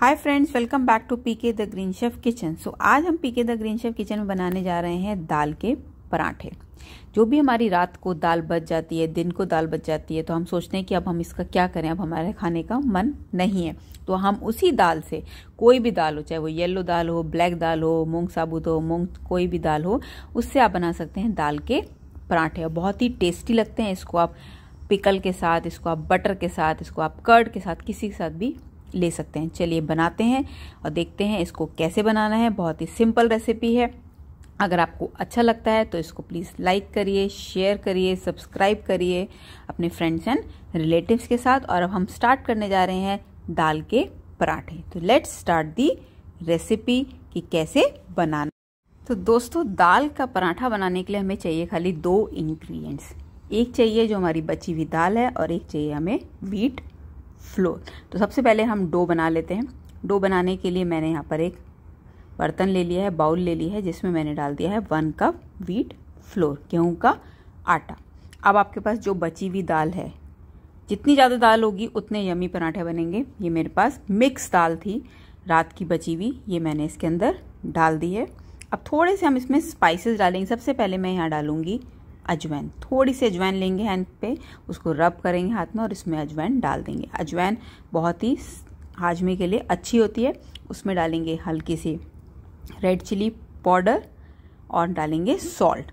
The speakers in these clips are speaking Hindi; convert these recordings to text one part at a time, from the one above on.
hi friends welcome back to P K the green chef kitchen so आज हम P K the green chef kitchen में बनाने जा रहे हैं दाल के पराठे जो भी हमारी रात को दाल बच जाती है दिन को दाल बच जाती है तो हम सोचते हैं कि अब हम इसका क्या करें अब हमारे खाने का मन नहीं है तो हम उसी दाल से कोई भी दाल हो चाहे वो येलो दाल हो ब्लैक दाल हो मूंग साबुत हो मूंग कोई भी दाल हो उससे आप बना सकते हैं दाल के पराठे और बहुत ही टेस्टी लगते हैं इसको आप पिकल के साथ इसको आप बटर के साथ इसको आप कर्ड के साथ किसी के साथ भी ले सकते हैं चलिए बनाते हैं और देखते हैं इसको कैसे बनाना है बहुत ही सिंपल रेसिपी है अगर आपको अच्छा लगता है तो इसको प्लीज़ लाइक करिए शेयर करिए सब्सक्राइब करिए अपने फ्रेंड्स एंड रिलेटिव्स के साथ और अब हम स्टार्ट करने जा रहे हैं दाल के पराठे तो लेट्स स्टार्ट दी रेसिपी कि कैसे बनाना तो दोस्तों दाल का पराठा बनाने के लिए हमें चाहिए खाली दो इंग्रेडिएंट्स एक चाहिए जो हमारी बची हुई दाल है और एक चाहिए हमें वीट फ्लोर तो सबसे पहले हम डो बना लेते हैं डो बनाने के लिए मैंने यहाँ पर एक बर्तन ले लिया है बाउल ले लिया है जिसमें मैंने डाल दिया है वन कप वीट फ्लोर गेहूँ का आटा अब आपके पास जो बची हुई दाल है जितनी ज़्यादा दाल होगी उतने यमी पराठे बनेंगे ये मेरे पास मिक्स दाल थी रात की बची हुई ये मैंने इसके अंदर डाल दी है अब थोड़े से हम इसमें स्पाइसेस डालेंगे सबसे पहले मैं यहाँ डालूंगी अजवैन थोड़ी सी अजवैन लेंगे हैंड पे उसको रब करेंगे हाथ में और इसमें अजवैन डाल देंगे अजवैन बहुत ही हाजमे के लिए अच्छी होती है उसमें डालेंगे हल्की सी रेड चिली पाउडर और डालेंगे salt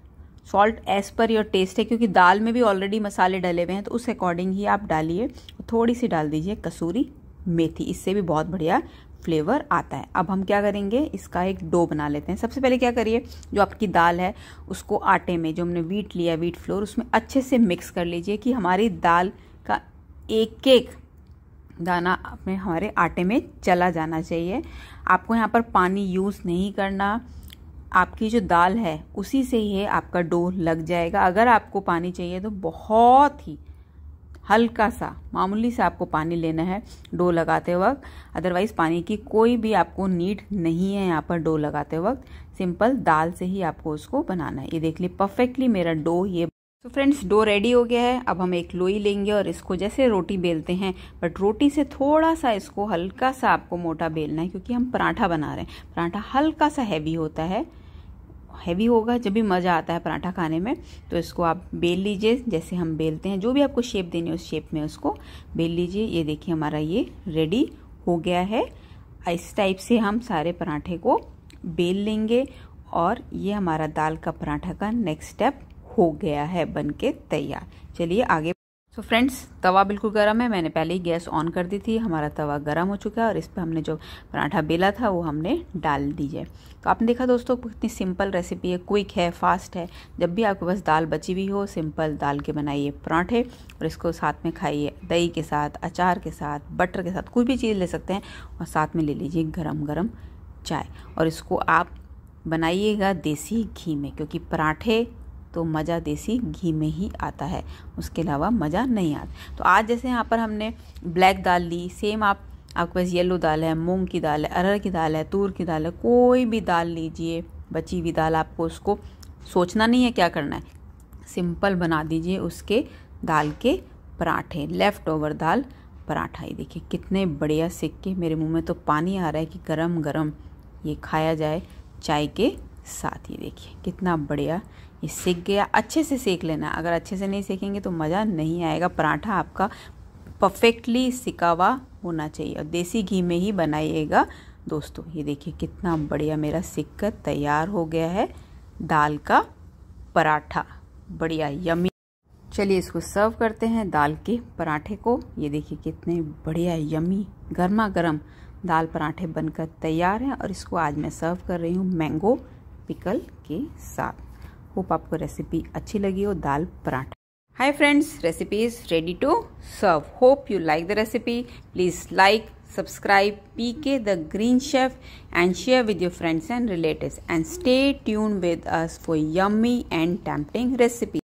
salt as per your taste है क्योंकि दाल में भी ऑलरेडी मसाले डले हुए हैं तो उस अकॉर्डिंग ही आप डालिए थोड़ी सी डाल दीजिए कसूरी मेथी इससे भी बहुत बढ़िया फ्लेवर आता है अब हम क्या करेंगे इसका एक डो बना लेते हैं सबसे पहले क्या करिए जो आपकी दाल है उसको आटे में जो हमने वीट लिया वीट फ्लोर उसमें अच्छे से मिक्स कर लीजिए कि हमारी दाल का एक एक दाना अपने हमारे आटे में चला जाना चाहिए आपको यहाँ पर पानी यूज़ नहीं करना आपकी जो दाल है उसी से ही आपका डो लग जाएगा अगर आपको पानी चाहिए तो बहुत ही हल्का सा मामूली सा आपको पानी लेना है डो लगाते वक्त अदरवाइज़ पानी की कोई भी आपको नीड नहीं है यहाँ पर डो लगाते वक्त सिंपल दाल से ही आपको उसको बनाना है ये देख ली परफेक्टली मेरा डो ये तो फ्रेंड्स डो रेडी हो गया है अब हम एक लोई लेंगे और इसको जैसे रोटी बेलते हैं बट रोटी से थोड़ा सा इसको हल्का सा आपको मोटा बेलना है क्योंकि हम पराठा बना रहे हैं पराठा हल्का सा हैवी होता है हैवी होगा जब भी मज़ा आता है पराठा खाने में तो इसको आप बेल लीजिए जैसे हम बेलते हैं जो भी आपको शेप देनी है उस शेप में उसको बेल लीजिए ये देखिए हमारा ये रेडी हो गया है इस टाइप से हम सारे पराठे को बेल लेंगे और ये हमारा दाल का पराठा का नेक्स्ट स्टेप हो गया है बनके तैयार चलिए आगे तो फ्रेंड्स तवा बिल्कुल गर्म है मैंने पहले ही गैस ऑन कर दी थी हमारा तवा गर्म हो चुका है और इस पर हमने जो पराठा बेला था वो हमने डाल दीजिए तो आपने देखा दोस्तों कितनी सिंपल रेसिपी है क्विक है फास्ट है जब भी आपके पास दाल बची हुई हो सिंपल दाल के बनाइए पराठे और इसको साथ में खाइए दही के साथ अचार के साथ बटर के साथ कोई भी चीज़ ले सकते हैं और साथ में ले लीजिए गर्म गर्म चाय और इसको आप बनाइएगा देसी घी में क्योंकि पराठे तो मज़ा देसी घी में ही आता है उसके अलावा मज़ा नहीं आता तो आज जैसे यहाँ पर हमने ब्लैक दाल ली सेम आप आपके पास येलो दाल है मूंग की दाल है अरहर की दाल है तूर की दाल है कोई भी दाल लीजिए बची हुई दाल आपको उसको सोचना नहीं है क्या करना है सिंपल बना दीजिए उसके दाल के पराठे लेफ़्ट ओवर दाल पराठा ये देखिए कितने बढ़िया सिक्के मेरे मुंह में तो पानी आ रहा है कि गरम गरम ये खाया जाए चाय के साथ ही देखिए कितना बढ़िया ये सेक गया अच्छे से सेक लेना अगर अच्छे से नहीं सेकेंगे तो मज़ा नहीं आएगा पराठा आपका परफेक्टली सिका हुआ होना चाहिए और देसी घी में ही बनाइएगा दोस्तों ये देखिए कितना बढ़िया मेरा सिक कर तैयार हो गया है दाल का पराठा बढ़िया यमी चलिए इसको सर्व करते हैं दाल के पराठे को ये देखिए कितने बढ़िया यमी गर्मा गर्म दाल पराठे बनकर तैयार हैं और इसको आज मैं सर्व कर रही हूँ मैंगो पिकल के साथ होप आपको रेसिपी अच्छी लगी हो दाल paratha hi friends recipe is ready to serve hope you like the recipe please like subscribe P K the green chef and share with your friends and relative and stay tune with us for yummy and tempting recipe